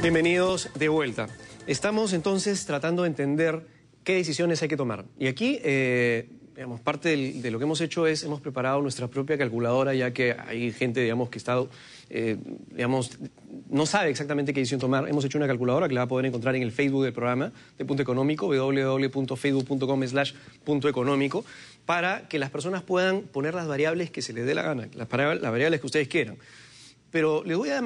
Bienvenidos de vuelta. Estamos entonces tratando de entender qué decisiones hay que tomar. Y aquí, eh, digamos, parte de lo que hemos hecho es, hemos preparado nuestra propia calculadora, ya que hay gente, digamos, que eh, no sabe exactamente qué decisión tomar. Hemos hecho una calculadora que la va a poder encontrar en el Facebook del programa de Punto Económico, www.facebook.com slash punto económico, para que las personas puedan poner las variables que se les dé la gana, las variables que ustedes quieran. Pero le voy, a,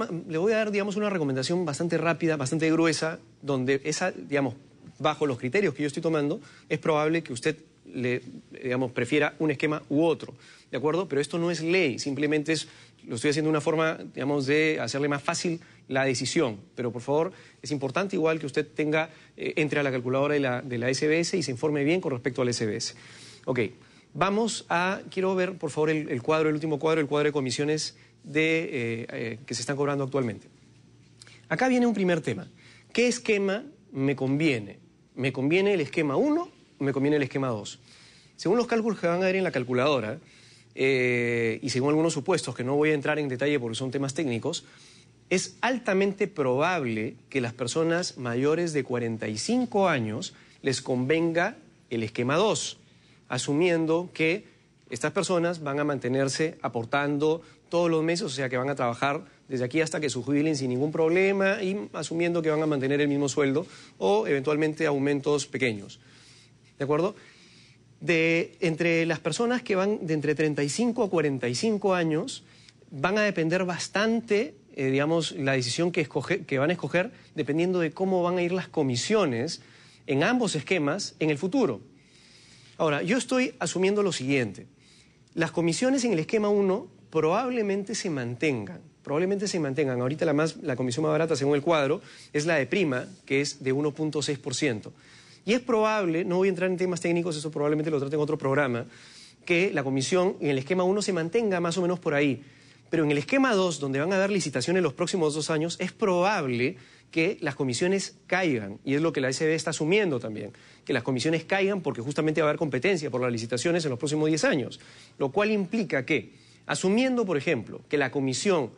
dar, digamos, una recomendación bastante rápida, bastante gruesa, donde esa, digamos, bajo los criterios que yo estoy tomando, es probable que usted digamos, prefiera un esquema u otro, ¿de acuerdo? Pero esto no es ley, simplemente es, lo estoy haciendo de una forma, digamos, de hacerle más fácil la decisión. Pero, por favor, es importante igual que usted tenga, eh, entre a la calculadora de la, de la SBS y se informe bien con respecto al SBS. Ok, vamos a, quiero ver, por favor, el cuadro, el último cuadro, el cuadro de comisiones eh, eh, que se están cobrando actualmente. Acá viene un primer tema. ¿Qué esquema me conviene? ¿Me conviene el esquema 1 o me conviene el esquema 2? Según los cálculos que van a ver en la calculadora, eh, y según algunos supuestos que no voy a entrar en detalle porque son temas técnicos, es altamente probable que las personas mayores de 45 años les convenga el esquema 2, asumiendo que estas personas van a mantenerse aportando todos los meses, o sea que van a trabajar desde aquí hasta que se jubilen sin ningún problema y asumiendo que van a mantener el mismo sueldo o eventualmente aumentos pequeños. ¿De acuerdo? De, entre las personas que van de entre 35 a 45 años, van a depender bastante, eh, digamos, la decisión que, que van a escoger dependiendo de cómo van a ir las comisiones en ambos esquemas en el futuro. Ahora, yo estoy asumiendo lo siguiente. Las comisiones en el esquema 1 probablemente se mantengan, probablemente se mantengan. Ahorita la, más, la comisión más barata, según el cuadro, es la de prima, que es de 1.6%. Y es probable, no voy a entrar en temas técnicos, eso probablemente lo trate en otro programa, que la comisión en el esquema 1 se mantenga más o menos por ahí. Pero en el esquema 2, donde van a dar licitaciones los próximos dos años, es probable que las comisiones caigan, y es lo que la SB está asumiendo también, que las comisiones caigan porque justamente va a haber competencia por las licitaciones en los próximos 10 años, lo cual implica que, asumiendo, por ejemplo, que la comisión,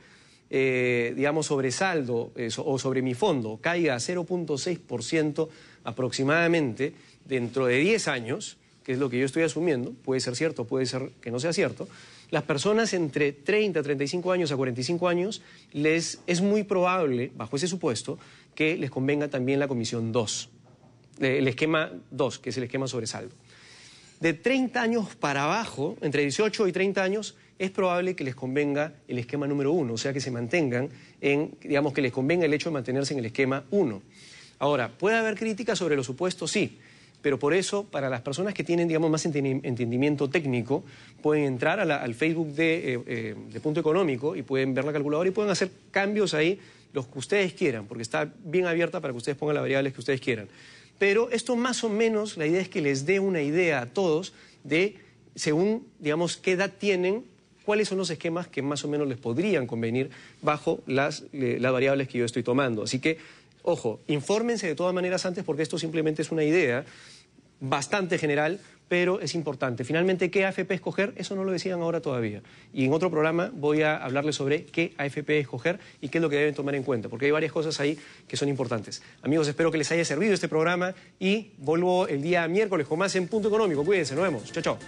eh, digamos, sobre saldo eh, o sobre mi fondo caiga a 0.6% aproximadamente dentro de 10 años, que es lo que yo estoy asumiendo, puede ser cierto, puede ser que no sea cierto, las personas entre 30, 35 años a 45 años, es muy probable, bajo ese supuesto, que les convenga también la comisión 2, eh, el esquema 2, que es el esquema sobresaldo. De 30 años para abajo, entre 18 y 30 años, es probable que les convenga el esquema número 1, o sea, que se mantengan en, digamos, que les convenga el hecho de mantenerse en el esquema 1. Ahora, ¿puede haber críticas sobre los supuestos? Sí pero por eso, para las personas que tienen, más entendimiento técnico, pueden entrar al Facebook eh, eh, de, Punto Económico y pueden ver la calculadora y pueden hacer cambios ahí, los que ustedes quieran, porque está bien abierta para que ustedes pongan las variables que ustedes quieran. Pero esto más o menos, la idea es que les dé una idea a todos de, según, digamos, qué edad tienen, cuáles son los esquemas que más o menos les podrían convenir bajo las, las variables que yo estoy tomando. Así que Ojo, infórmense de todas maneras antes porque esto simplemente es una idea bastante general, pero es importante. Finalmente, ¿qué AFP escoger? Eso no lo decían ahora todavía. Y en otro programa voy a hablarles sobre qué AFP escoger y qué es lo que deben tomar en cuenta, porque hay varias cosas ahí que son importantes. Amigos, espero que les haya servido este programa y vuelvo el día miércoles con más en Punto Económico. Cuídense, nos vemos. Chao, chao.